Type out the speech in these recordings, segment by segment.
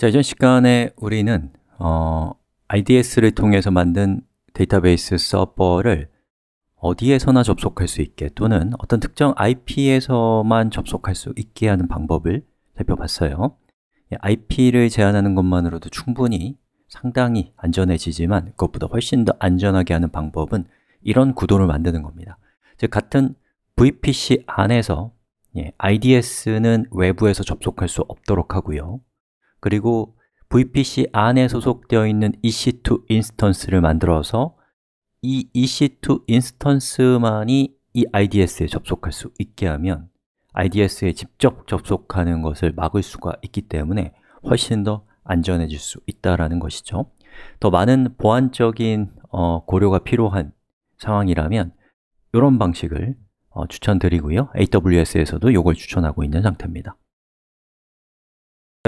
자, 이전 시간에 우리는 어, IDS를 통해서 만든 데이터베이스 서버를 어디에서나 접속할 수 있게 또는 어떤 특정 IP에서만 접속할 수 있게 하는 방법을 살펴봤어요 IP를 제한하는 것만으로도 충분히 상당히 안전해지지만 그것보다 훨씬 더 안전하게 하는 방법은 이런 구도를 만드는 겁니다 즉 같은 VPC 안에서 IDS는 예, 외부에서 접속할 수 없도록 하고요 그리고 VPC 안에 소속되어 있는 EC2 인스턴스를 만들어서 이 EC2 인스턴스만이 이 IDS에 접속할 수 있게 하면 IDS에 직접 접속하는 것을 막을 수가 있기 때문에 훨씬 더 안전해질 수 있다는 것이죠 더 많은 보안적인 어, 고려가 필요한 상황이라면 이런 방식을 어, 추천드리고요 AWS에서도 이걸 추천하고 있는 상태입니다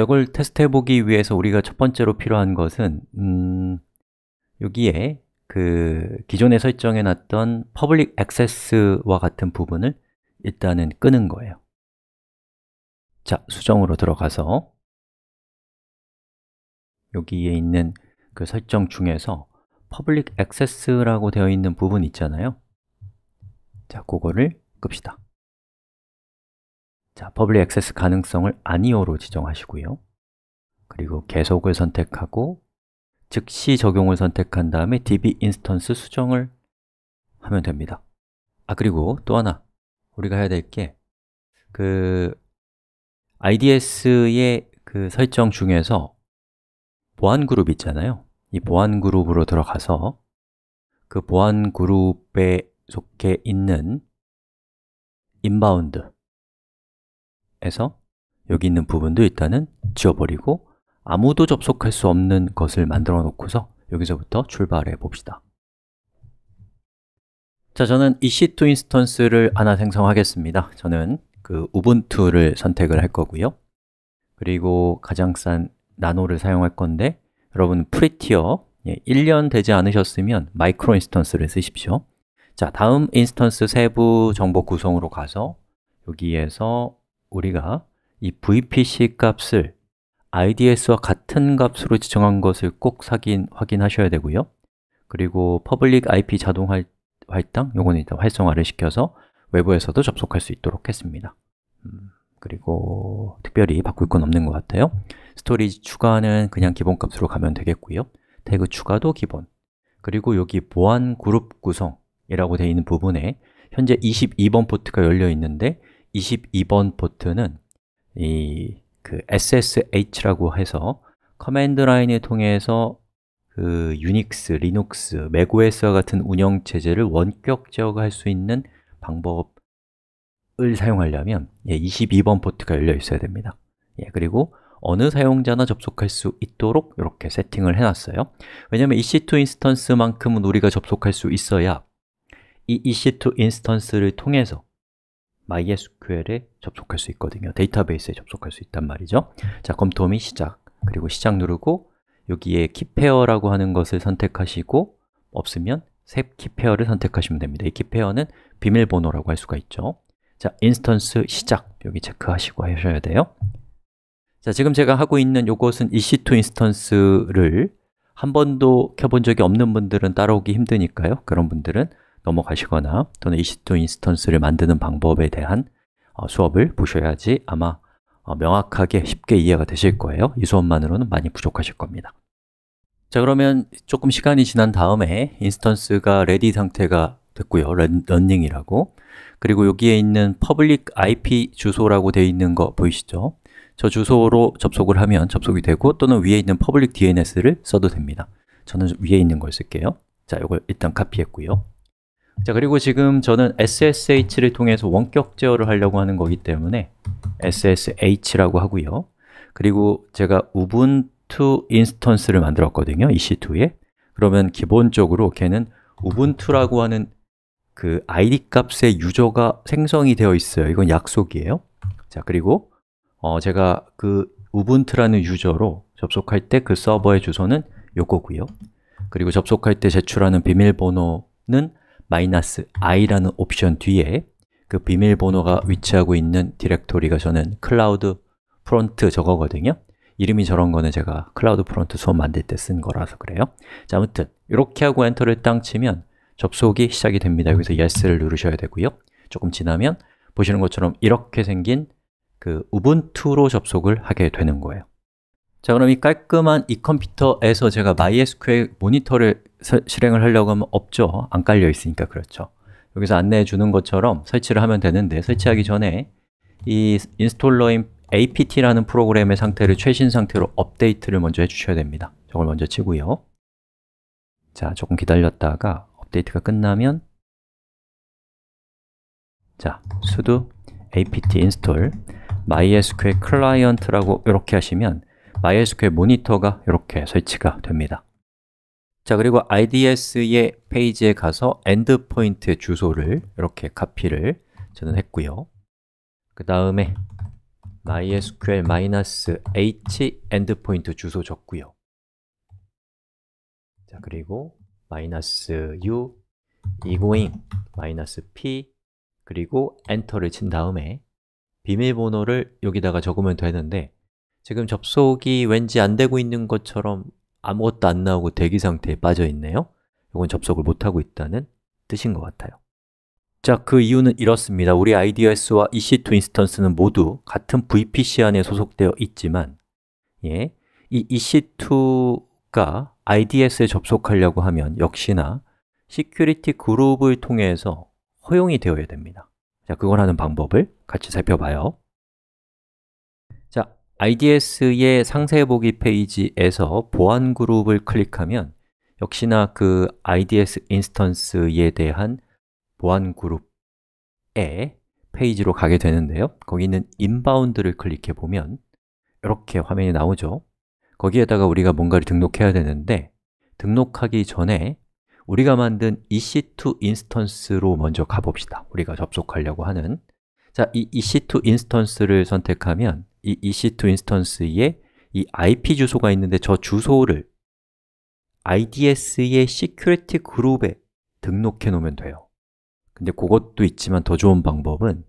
이걸 테스트해 보기 위해서 우리가 첫 번째로 필요한 것은 음, 여기에 그 기존에 설정해 놨던 퍼블릭 액세스와 같은 부분을 일단은 끄는 거예요 자, 수정으로 들어가서 여기에 있는 그 설정 중에서 퍼블릭 액세스라고 되어 있는 부분 있잖아요 자, 그거를 끕시다 자, public access 가능성을 아니오로 지정하시고요 그리고 계속을 선택하고 즉시 적용을 선택한 다음에 db 인스턴스 수정을 하면 됩니다 아, 그리고 또 하나 우리가 해야 될 게 그 IDS의 그 설정 중에서 보안 그룹 있잖아요 이 보안 그룹으로 들어가서 그 보안 그룹에 속해 있는 인바운드 해서 여기 있는 부분도 일단은 지워버리고 아무도 접속할 수 없는 것을 만들어 놓고서 여기서부터 출발해 봅시다 자, 저는 EC2 인스턴스를 하나 생성하겠습니다 저는 그 우분투를 선택을 할 거고요 그리고 가장 싼 나노를 사용할 건데 여러분 프리티어 1년 예, 되지 않으셨으면 마이크로 인스턴스를 쓰십시오 자, 다음 인스턴스 세부 정보 구성으로 가서 여기에서 우리가 이 VPC 값을 IDS와 같은 값으로 지정한 것을 꼭 확인, 확인하셔야 되고요 그리고 public IP 자동 활, 활당, 요거는 일단 활성화를 시켜서 외부에서도 접속할 수 있도록 했습니다 음, 그리고 특별히 바꿀 건 없는 것 같아요 스토리지 추가는 그냥 기본 값으로 가면 되겠고요 태그 추가도 기본 그리고 여기 보안 그룹 구성이라고 되어 있는 부분에 현재 22번 포트가 열려 있는데 22번 포트는 이 그 SSH라고 해서 커맨드 라인을 통해서 그 유닉스, 리눅스, 맥OS와 같은 운영체제를 원격 제어할 수 있는 방법을 사용하려면 예, 22번 포트가 열려 있어야 됩니다 예, 그리고 어느 사용자나 접속할 수 있도록 이렇게 세팅을 해놨어요 왜냐하면 EC2 인스턴스만큼은 우리가 접속할 수 있어야 이 EC2 인스턴스를 통해서 MySQL에 접속할 수 있거든요 데이터베이스에 접속할 수 있단 말이죠 자, 검토 및 시작 그리고 시작 누르고 여기에 키페어라고 하는 것을 선택하시고 없으면 셉 키페어를 선택하시면 됩니다 이 키페어는 비밀번호라고 할 수가 있죠 자, 인스턴스 시작 여기 체크하시고 하셔야 돼요 자, 지금 제가 하고 있는 이것은 EC2 인스턴스를 한 번도 켜본 적이 없는 분들은 따라오기 힘드니까요 그런 분들은 넘어가시거나 또는 EC2 인스턴스를 만드는 방법에 대한 어, 수업을 보셔야지 아마 어, 명확하게 쉽게 이해가 되실 거예요 이 수업만으로는 많이 부족하실 겁니다 자 그러면 조금 시간이 지난 다음에 인스턴스가 ready 상태가 됐고요 런, 런닝이라고 그리고 여기에 있는 public IP 주소라고 되어 있는 거 보이시죠? 저 주소로 접속을 하면 접속이 되고 또는 위에 있는 public DNS를 써도 됩니다 저는 위에 있는 걸 쓸게요 자, 이걸 일단 카피했고요 자 그리고 지금 저는 SSH를 통해서 원격 제어를 하려고 하는 거기 때문에 SSH라고 하고요 그리고 제가 ubuntu 인스턴스를 만들었거든요 EC2에 그러면 기본적으로 걔는 u u b n t u 라고 하는 그 ID 값의 유저가 생성이 되어 있어요 이건 약속이에요 자 그리고 어 제가 그 u u b n t u 라는 유저로 접속할 때 그 서버의 주소는 요거고요 그리고 접속할 때 제출하는 비밀번호는 마이너스 i라는 옵션 뒤에 그 비밀번호가 위치하고 있는 디렉토리가 저는 클라우드 프론트 저거거든요 이름이 저런 거는 제가 클라우드 프론트 수업 만들 때 쓴 거라서 그래요 자, 아무튼 이렇게 하고 엔터를 땅 치면 접속이 시작이 됩니다 여기서 yes를 누르셔야 되고요 조금 지나면 보시는 것처럼 이렇게 생긴 그 우분투로 접속을 하게 되는 거예요 자, 그럼 이 깔끔한 이 컴퓨터에서 제가 MySQL 모니터를 실행을 하려고 하면 없죠. 안 깔려 있으니까 그렇죠. 여기서 안내해 주는 것처럼 설치를 하면 되는데 설치하기 전에 이 인스톨러인 apt라는 프로그램의 상태를 최신 상태로 업데이트를 먼저 해주셔야 됩니다 저걸 먼저 치고요 자, 조금 기다렸다가 업데이트가 끝나면 자, sudo apt install mysql client라고 이렇게 하시면 mysql 모니터가 이렇게 설치가 됩니다 자, 그리고 IDS의 페이지에 가서 엔드포인트 주소를 이렇게 카피를 저는 했고요 그 다음에 mysql-h 엔드포인트 주소 적고요 자, 그리고 -u egoing -p 그리고 엔터를 친 다음에 비밀번호를 여기다가 적으면 되는데 지금 접속이 왠지 안 되고 있는 것처럼 아무것도 안 나오고 대기 상태에 빠져 있네요 이건 접속을 못하고 있다는 뜻인 것 같아요 자, 그 이유는 이렇습니다 우리 IDS와 EC2 인스턴스는 모두 같은 VPC 안에 소속되어 있지만 예, 이 EC2가 IDS에 접속하려고 하면 역시나 시큐리티 그룹을 통해서 허용이 되어야 됩니다 자, 그걸 하는 방법을 같이 살펴봐요 IDS의 상세 보기 페이지에서 보안 그룹을 클릭하면 역시나 그 IDS 인스턴스에 대한 보안 그룹의 페이지로 가게 되는데요 거기 있는 인바운드를 클릭해 보면 이렇게 화면이 나오죠 거기에다가 우리가 뭔가를 등록해야 되는데 등록하기 전에 우리가 만든 EC2 인스턴스로 먼저 가봅시다 우리가 접속하려고 하는 자, 이 EC2 인스턴스를 선택하면 이 EC2 인스턴스에 이 IP 주소가 있는데 저 주소를 IDS의 시큐리티 그룹에 등록해 놓으면 돼요 근데 그것도 있지만 더 좋은 방법은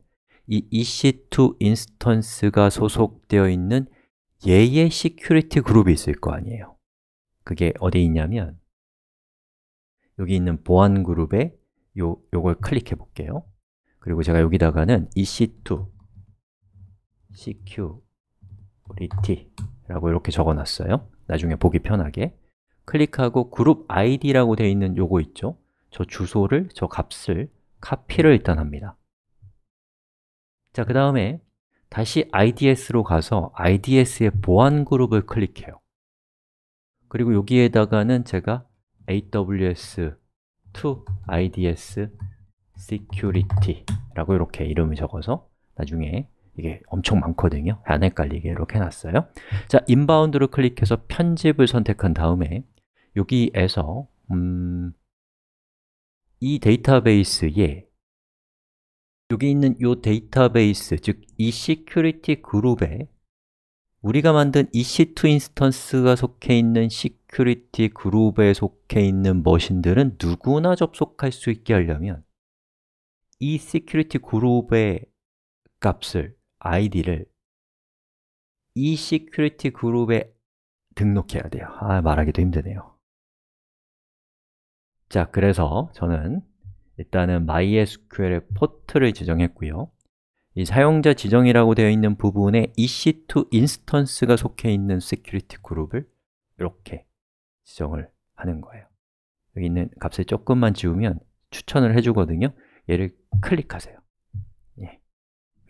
이 EC2 인스턴스가 소속되어 있는 얘의 시큐리티 그룹이 있을 거 아니에요 그게 어디 있냐면 여기 있는 보안 그룹에 요, 요걸 클릭해 볼게요 그리고 제가 여기다가는 EC2 CQ 리티라고 이렇게 적어놨어요 나중에 보기 편하게 클릭하고 그룹 id라고 되어 있는 요거 있죠 저 주소를, 저 값을 카피를 일단 합니다 자, 그 다음에 다시 IDS로 가서 IDS의 보안 그룹을 클릭해요 그리고 여기에다가는 제가 a w s to IDS Security라고 이렇게 이름을 적어서 나중에 이게 엄청 많거든요. 안 헷갈리게 이렇게 해놨어요. 자, 인바운드를 클릭해서 편집을 선택한 다음에 여기에서 음, 이 데이터베이스에 여기 있는 이 데이터베이스, 즉 이 시큐리티 그룹에 우리가 만든 EC2 인스턴스가 속해 있는 시큐리티 그룹에 속해 있는 머신들은 누구나 접속할 수 있게 하려면 이 시큐리티 그룹의 값을 아이디를 이 시큐리티 그룹에 등록해야 돼요 아 말하기도 힘드네요 자 그래서 저는 일단은 MySQL의 포트를 지정했고요 이 사용자 지정이라고 되어 있는 부분에 EC2 인스턴스가 속해 있는 시큐리티 그룹을 이렇게 지정을 하는 거예요 여기 있는 값을 조금만 지우면 추천을 해주거든요 얘를 클릭하세요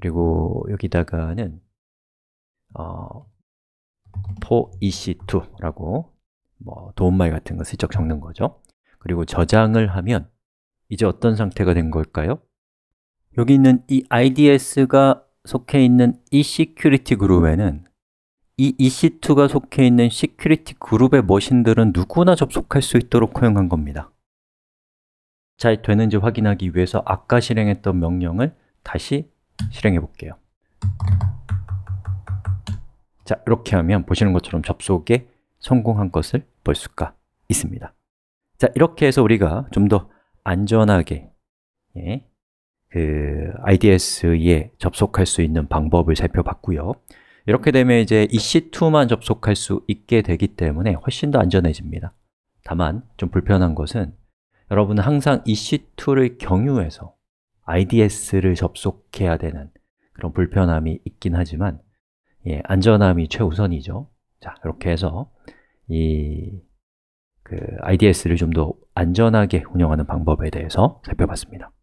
그리고 여기다가는 어, 포 EC2라고 뭐 도움말 같은 것을 쩍 적는 거죠 그리고 저장을 하면 이제 어떤 상태가 된 걸까요? 여기 있는 이 IDS가 속해 있는 이 시큐리티 그룹에는 이 EC2가 속해 있는 시큐리티 그룹의 머신들은 누구나 접속할 수 있도록 허용한 겁니다 잘 되는지 확인하기 위해서 아까 실행했던 명령을 다시 실행해 볼게요 자, 이렇게 하면 보시는 것처럼 접속에 성공한 것을 볼 수가 있습니다 자, 이렇게 해서 우리가 좀 더 안전하게 예, 그 IDS에 접속할 수 있는 방법을 살펴봤고요 이렇게 되면 이제 EC2만 접속할 수 있게 되기 때문에 훨씬 더 안전해집니다 다만 좀 불편한 것은 여러분은 항상 EC2를 경유해서 IDS를 접속해야 되는 그런 불편함이 있긴 하지만 예, 안전함이 최우선이죠. 자, 이렇게 해서 이그 IDS를 좀 더 안전하게 운영하는 방법에 대해서 살펴봤습니다.